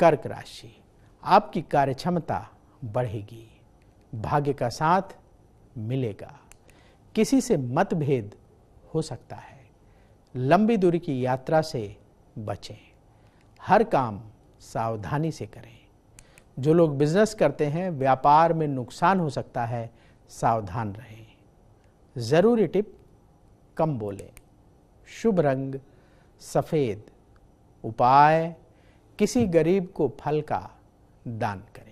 कर्क राशि आपकी कार्य क्षमता बढ़ेगी भाग्य का साथ मिलेगा किसी से मतभेद हो सकता है लंबी दूरी की यात्रा से बचें हर काम सावधानी से करें जो लोग बिजनेस करते हैं व्यापार में नुकसान हो सकता है सावधान रहें ज़रूरी टिप कम बोलें शुभ रंग सफ़ेद उपाय किसी गरीब को फल का दान करें